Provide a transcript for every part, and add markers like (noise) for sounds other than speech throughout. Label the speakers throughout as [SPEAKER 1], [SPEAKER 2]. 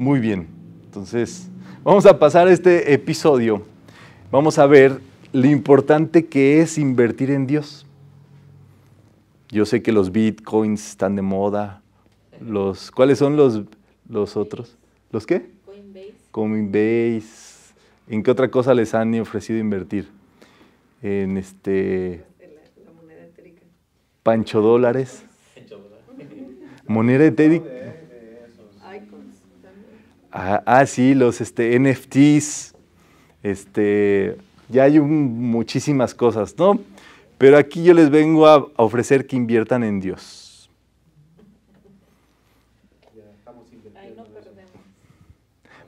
[SPEAKER 1] Muy bien, entonces vamos a pasar a este episodio. Vamos a ver lo importante que es invertir en Dios. Yo sé que los bitcoins están de moda. Los, ¿Cuáles son los, los otros? ¿Los qué? Coinbase. Coinbase. ¿En qué otra cosa les han ofrecido invertir? En este... este la, moneda etérica. Pancho dólares. Moneda etérica. Ah, sí, los este, NFTs, este, ya hay muchísimas cosas, ¿no? Pero aquí yo les vengo a, ofrecer que inviertan en Dios.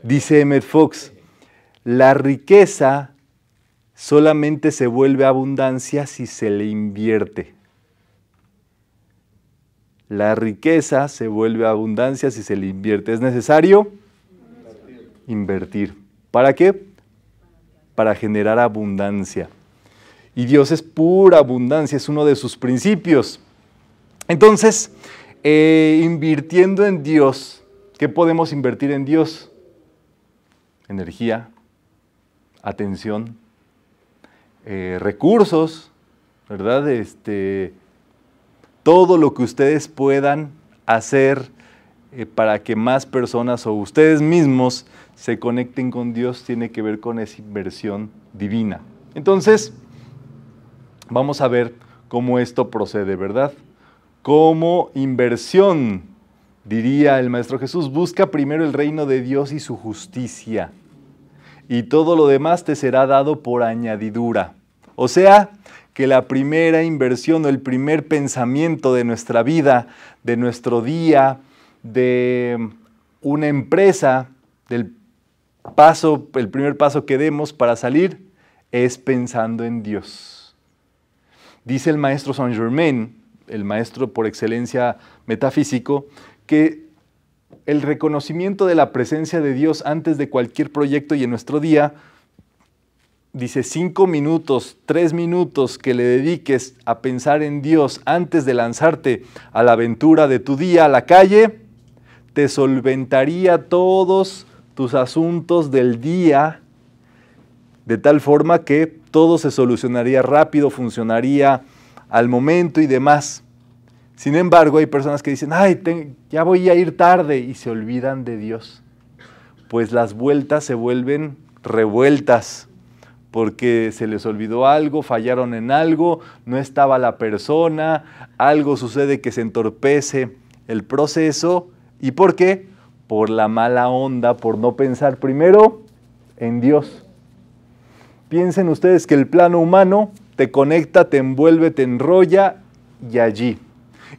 [SPEAKER 1] Dice Emmett Fox, la riqueza solamente se vuelve abundancia si se le invierte. La riqueza se vuelve abundancia si se le invierte. Es necesario invertir. ¿Para qué? Para generar abundancia. Y Dios es pura abundancia, es uno de sus principios. Entonces, eh, invirtiendo en Dios, ¿qué podemos invertir en Dios? Energía, atención, eh, recursos, ¿verdad? Este, todo lo que ustedes puedan hacer eh, para que más personas o ustedes mismos se conecten con Dios tiene que ver con esa inversión divina. Entonces, vamos a ver cómo esto procede, ¿verdad? Como inversión, diría el Maestro Jesús, busca primero el reino de Dios y su justicia, y todo lo demás te será dado por añadidura. O sea, que la primera inversión o el primer pensamiento de nuestra vida, de nuestro día, de una empresa, del paso, el primer paso que demos para salir es pensando en Dios. Dice el maestro Saint Germain, el maestro por excelencia metafísico, que el reconocimiento de la presencia de Dios antes de cualquier proyecto y en nuestro día, dice cinco minutos, tres minutos que le dediques a pensar en Dios antes de lanzarte a la aventura de tu día a la calle, te solventaría todos tus asuntos del día de tal forma que todo se solucionaría rápido, funcionaría al momento y demás. Sin embargo, hay personas que dicen, ay, ya voy a ir tarde y se olvidan de Dios. Pues las vueltas se vuelven revueltas porque se les olvidó algo, fallaron en algo, no estaba la persona, algo sucede que se entorpece el proceso ¿Y por qué? Por la mala onda, por no pensar primero en Dios. Piensen ustedes que el plano humano te conecta, te envuelve, te enrolla y allí.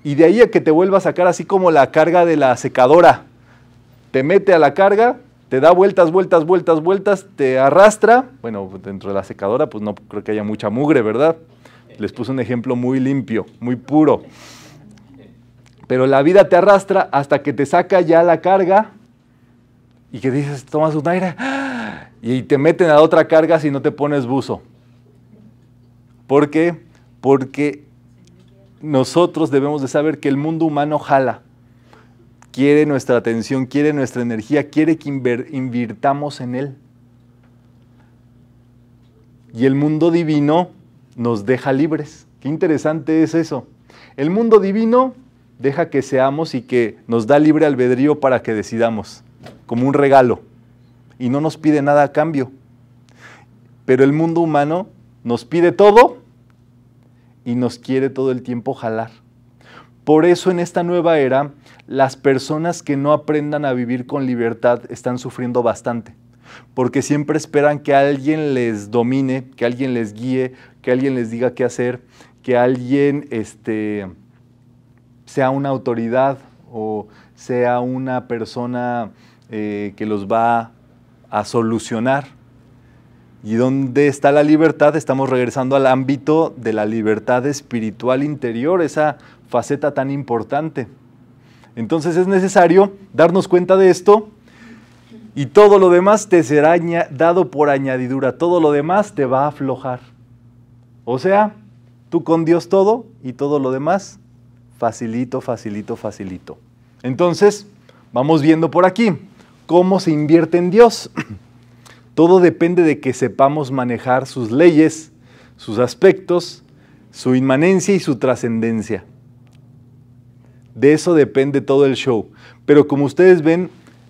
[SPEAKER 1] Y de ahí a que te vuelva a sacar así como la carga de la secadora. Te mete a la carga, te da vueltas, vueltas, vueltas, vueltas, te arrastra. Bueno, dentro de la secadora pues no creo que haya mucha mugre, ¿verdad? Les puse un ejemplo muy limpio, muy puro. Pero la vida te arrastra hasta que te saca ya la carga y que dices, tomas un aire (gasps) y te meten a otra carga si no te pones buzo. ¿Por qué? Porque nosotros debemos de saber que el mundo humano jala, quiere nuestra atención, quiere nuestra energía, quiere que invirtamos en él. Y el mundo divino nos deja libres. Qué interesante es eso. El mundo divino deja que seamos y que nos da libre albedrío para que decidamos, como un regalo, y no nos pide nada a cambio. Pero el mundo humano nos pide todo y nos quiere todo el tiempo jalar. Por eso en esta nueva era, las personas que no aprendan a vivir con libertad están sufriendo bastante, porque siempre esperan que alguien les domine, que alguien les guíe, que alguien les diga qué hacer, que alguien este, sea una autoridad o sea una persona eh, que los va a solucionar. ¿Y dónde está la libertad? Estamos regresando al ámbito de la libertad espiritual interior, esa faceta tan importante. Entonces es necesario darnos cuenta de esto y todo lo demás te será dado por añadidura, todo lo demás te va a aflojar. O sea, tú con Dios todo y todo lo demás Facilito, facilito, facilito. Entonces, vamos viendo por aquí cómo se invierte en Dios. (clears throat) Todo depende de que sepamos manejar sus leyes, sus aspectos, su inmanencia y su trascendencia. De eso depende todo el show. Pero como ustedes ven,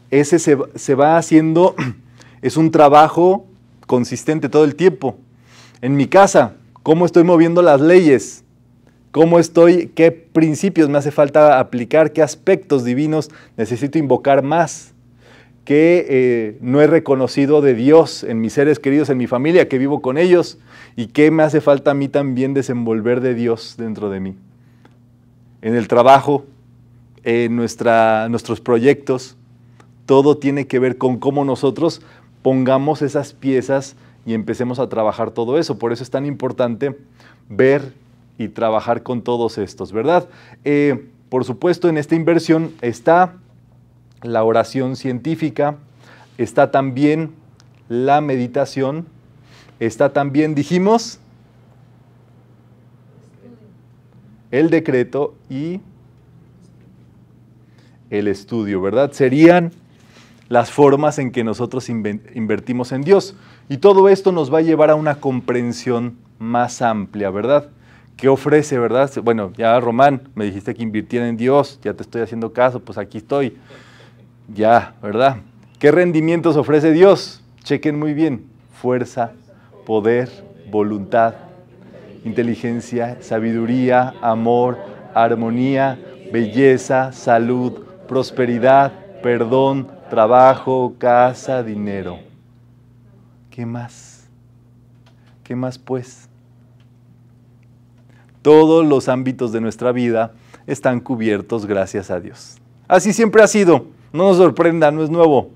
[SPEAKER 1] ese se, va haciendo, (clears throat) es un trabajo consistente todo el tiempo. En mi casa, ¿cómo estoy moviendo las leyes? cómo estoy, qué principios me hace falta aplicar, qué aspectos divinos necesito invocar más, ¿Qué eh, no he reconocido de Dios en mis seres queridos, en mi familia, que vivo con ellos, y qué me hace falta a mí también desenvolver de Dios dentro de mí. En el trabajo, en nuestra, nuestros proyectos, todo tiene que ver con cómo nosotros pongamos esas piezas y empecemos a trabajar todo eso. Por eso es tan importante ver y trabajar con todos estos, ¿verdad? Eh, por supuesto, en esta inversión está la oración científica, está también la meditación, está también, dijimos, el decreto y el estudio, ¿verdad? Serían las formas en que nosotros invertimos en Dios. Y todo esto nos va a llevar a una comprensión más amplia, ¿verdad? ¿Qué ofrece, verdad? Bueno, ya Román, me dijiste que invirtiera en Dios, ya te estoy haciendo caso, pues aquí estoy. Ya, ¿verdad? ¿Qué rendimientos ofrece Dios? Chequen muy bien. Fuerza, poder, voluntad, inteligencia, sabiduría, amor, armonía, belleza, salud, prosperidad, perdón, trabajo, casa, dinero. ¿Qué más? ¿Qué más pues? Todos los ámbitos de nuestra vida están cubiertos gracias a Dios. Así siempre ha sido. No nos sorprenda, no es nuevo.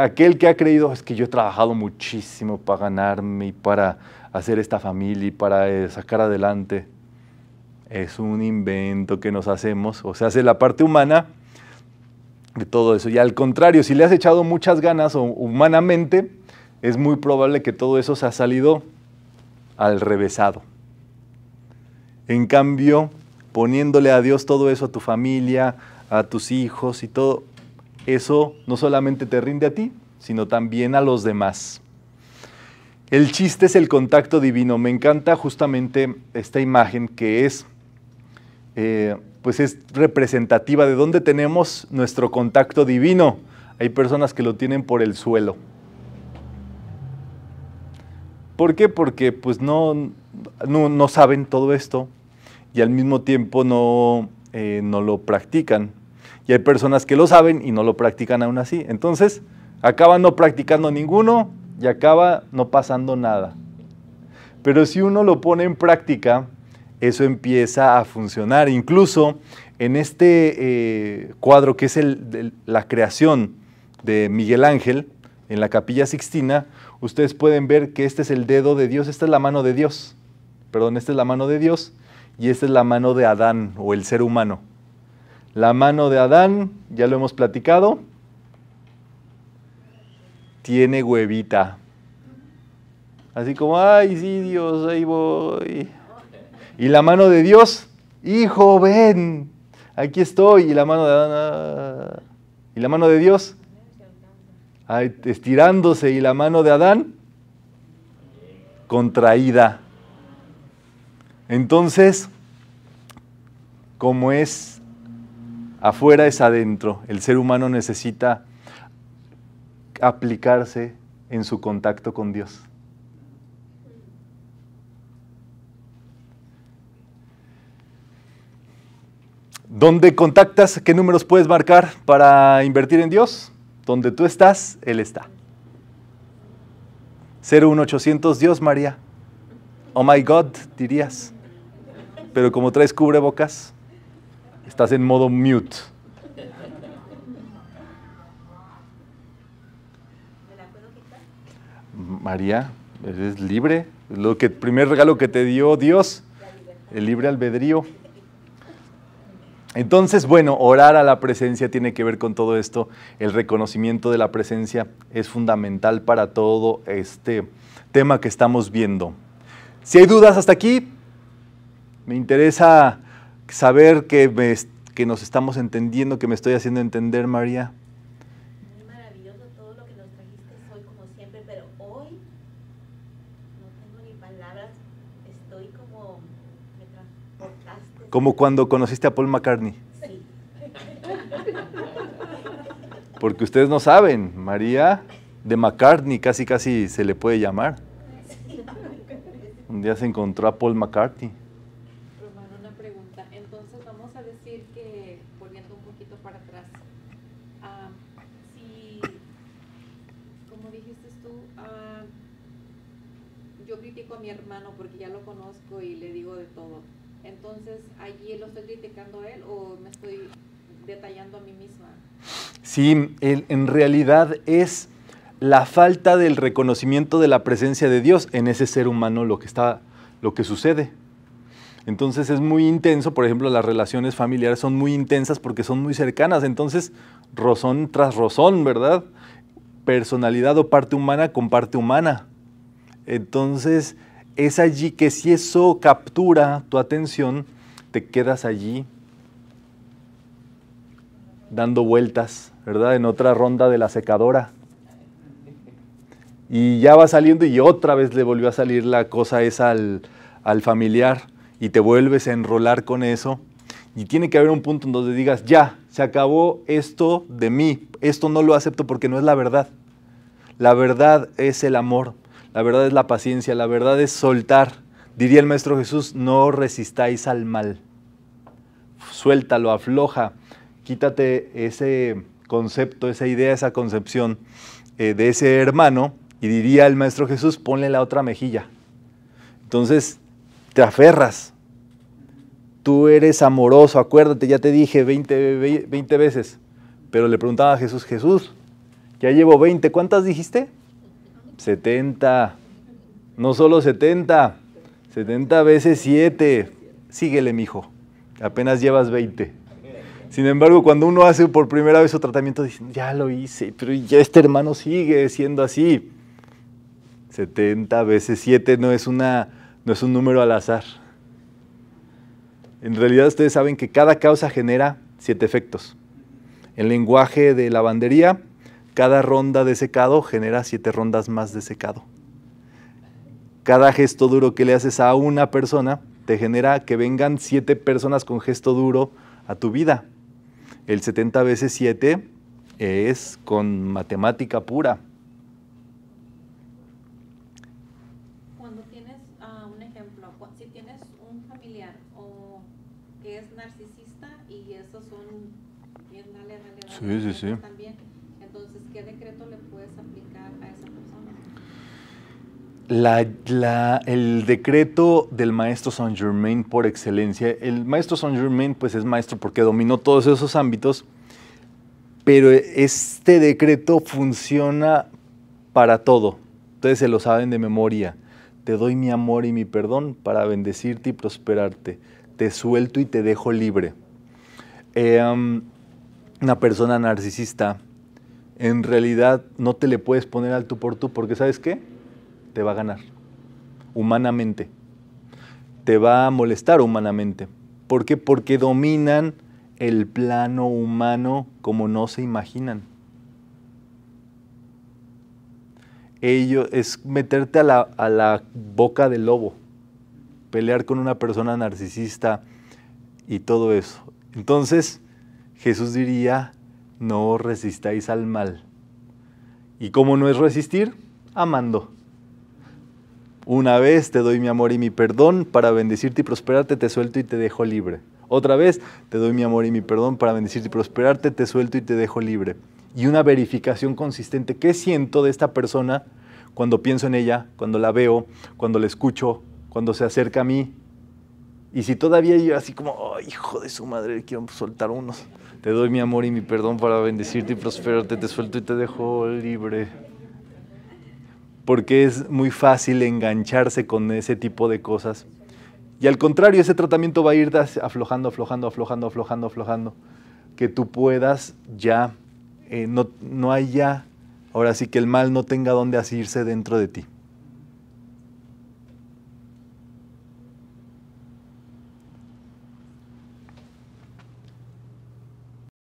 [SPEAKER 1] Aquel que ha creído es que yo he trabajado muchísimo para ganarme y para hacer esta familia y para eh, sacar adelante. Es un invento que nos hacemos, o sea, hace la parte humana de todo eso. Y al contrario, si le has echado muchas ganas o humanamente, es muy probable que todo eso se ha salido al revésado. En cambio, poniéndole a Dios todo eso a tu familia, a tus hijos y todo, eso no solamente te rinde a ti, sino también a los demás. El chiste es el contacto divino. Me encanta justamente esta imagen que es, eh, pues es representativa de dónde tenemos nuestro contacto divino. Hay personas que lo tienen por el suelo. ¿Por qué? Porque pues no, no, no saben todo esto, y al mismo tiempo no, eh, no lo practican. Y hay personas que lo saben y no lo practican aún así. Entonces, acaba no practicando ninguno y acaba no pasando nada. Pero si uno lo pone en práctica, eso empieza a funcionar. Incluso en este eh, cuadro que es el, la creación de Miguel Ángel en la capilla sixtina, ustedes pueden ver que este es el dedo de Dios, esta es la mano de Dios. Perdón, esta es la mano de Dios y esta es la mano de Adán o el ser humano. La mano de Adán, ya lo hemos platicado, tiene huevita. Así como, ay, sí, Dios, ahí voy. Y la mano de Dios, hijo, ven, aquí estoy. Y la mano de Adán, ah". y la mano de Dios, estirándose. Y la mano de Adán, contraída. Entonces, como es afuera, es adentro. El ser humano necesita aplicarse en su contacto con Dios. ¿Dónde contactas? ¿Qué números puedes marcar para invertir en Dios? Donde tú estás, Él está. 01800 Dios María. Oh my God, dirías pero como traes cubrebocas, estás en modo mute. María, eres libre. Lo que el primer regalo que te dio Dios, el libre albedrío. Entonces, bueno, orar a la presencia tiene que ver con todo esto. El reconocimiento de la presencia es fundamental para todo este tema que estamos viendo. Si hay dudas hasta aquí, me interesa saber que, que nos estamos entendiendo, que me estoy haciendo entender, María. maravilloso todo lo que nos trajiste Como como cuando conociste a Paul McCartney. Sí. Porque ustedes no saben, María de McCartney casi casi se le puede llamar. Un día se encontró a Paul McCartney. y le digo de todo. Entonces, ¿allí lo estoy criticando a él o me estoy detallando a mí misma? Sí, en realidad es la falta del reconocimiento de la presencia de Dios en ese ser humano lo que está lo que sucede. Entonces es muy intenso, por ejemplo, las relaciones familiares son muy intensas porque son muy cercanas, entonces rozón tras rozón, ¿verdad? Personalidad o parte humana con parte humana. Entonces, es allí que si eso captura tu atención, te quedas allí dando vueltas, ¿verdad? En otra ronda de la secadora. Y ya va saliendo y otra vez le volvió a salir la cosa esa al, familiar y te vuelves a enrolar con eso. Y tiene que haber un punto en donde digas, ya, se acabó esto de mí, esto no lo acepto porque no es la verdad. La verdad es el amor la verdad es la paciencia, la verdad es soltar. Diría el Maestro Jesús, no resistáis al mal. Suéltalo, afloja, quítate ese concepto, esa idea, esa concepción eh, de ese hermano y diría el Maestro Jesús, ponle la otra mejilla. Entonces, te aferras. Tú eres amoroso, acuérdate, ya te dije 20, 20 veces. Pero le preguntaba a Jesús, Jesús, ya llevo 20, ¿cuántas dijiste? 70, no solo 70, 70 veces 7. Síguele, mijo. Apenas llevas 20. Sin embargo, cuando uno hace por primera vez su tratamiento, dicen, ya lo hice, pero ya este hermano sigue siendo así. 70 veces 7 no es, una, no es un número al azar. En realidad ustedes saben que cada causa genera 7 efectos. El lenguaje de lavandería, cada ronda de secado genera siete rondas más de secado. Cada gesto duro que le haces a una persona te genera que vengan siete personas con gesto duro a tu vida. El 70 veces 7 es con matemática pura. Cuando tienes ah, un ejemplo, si tienes un familiar que es narcisista y esos son bien dale, dale, dale, sí, sí, sí. el decreto del maestro Saint Germain por excelencia. El maestro Saint Germain pues es maestro porque dominó todos esos ámbitos, pero este decreto funciona para todo. Ustedes se lo saben de memoria. Te doy mi amor y mi perdón para bendecirte y prosperarte. Te suelto y te dejo libre. Em, una persona narcisista, en realidad no te le puedes poner alto por tú porque ¿sabes qué? te va a ganar, humanamente. Te va a molestar humanamente. ¿Por qué? Porque dominan el plano humano como no se imaginan. Ello es meterte a la, boca del lobo, pelear con una persona narcisista y todo eso. Entonces, Jesús diría, no resistáis al mal. ¿Y como no es resistir? Amando. Una vez te doy mi amor y mi perdón para bendecirte y prosperarte, te suelto y te dejo libre. Otra vez te doy mi amor y mi perdón para bendecirte y prosperarte, te suelto y te dejo libre. Y una verificación consistente. ¿Qué siento de esta persona cuando pienso en ella, cuando la veo, cuando la escucho, cuando se acerca a mí? Y si todavía yo así como, hijo de su madre, quiero soltar unos. Te doy mi amor y mi perdón para bendecirte y prosperarte, te suelto y te dejo libre porque es muy fácil engancharse con ese tipo de cosas. Y al contrario, ese tratamiento va a ir aflojando, aflojando, aflojando, aflojando, aflojando. Que tú puedas ya, eh, no, hay ya, ahora sí que el mal no tenga dónde asirse dentro de ti.